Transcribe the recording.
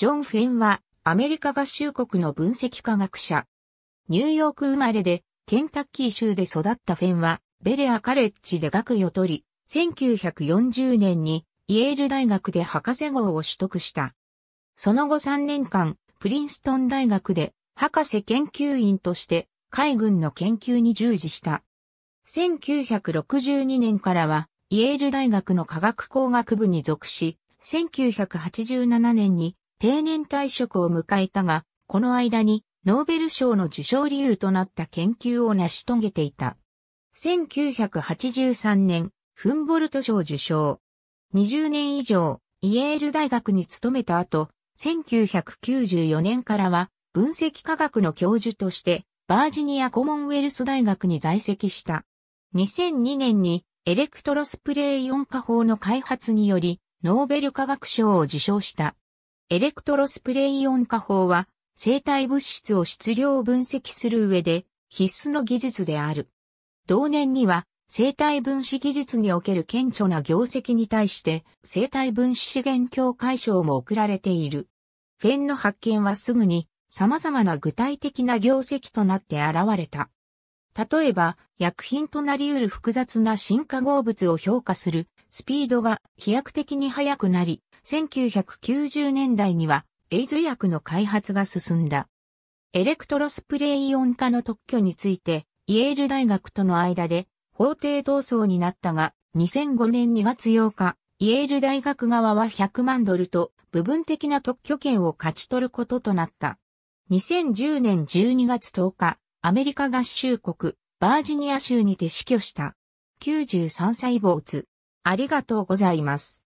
ジョン・フェンは、アメリカ合衆国の分析科学者。ニューヨーク生まれで、ケンタッキー州で育ったフェンは、ベレアカレッジで学位を取り、1940年にイェール大学で博士号を取得した。その後3年間、プリンストン大学で博士研究員として海軍の研究に従事した。1962年からはイェール大学の科学工学部に属し、1987年に定年退職を迎えたが、この間にノーベル賞の受賞理由となった研究を成し遂げていた。1983年、フンボルト賞受賞。20年以上、イエール大学に勤めた後、1994年からは分析科学の教授としてバージニアコモンウェルス大学に在籍した。2002年にエレクトロスプレイ4オン化法の開発によりノーベル化学賞を受賞した。エレクトロスプレイイオン化法は、生体物質を質量分析する上で必須の技術である。同年には、生体分子技術における顕著な業績に対して、生体分子資源協会賞も贈られている。フェンの発見はすぐに、様々な具体的な業績となって現れた。例えば、薬品となり得る複雑な新化合物を評価するスピードが飛躍的に速くなり、1990年代にはエイズ薬の開発が進んだ。エレクトロスプレイイオン化の特許について、イェール大学との間で法廷闘争になったが、2005年2月8日、イェール大学側は100万ドルと部分的な特許権を勝ち取ることとなった。2010年12月10日、アメリカ合衆国、バージニア州にて死去した。93歳坊主。ありがとうございます。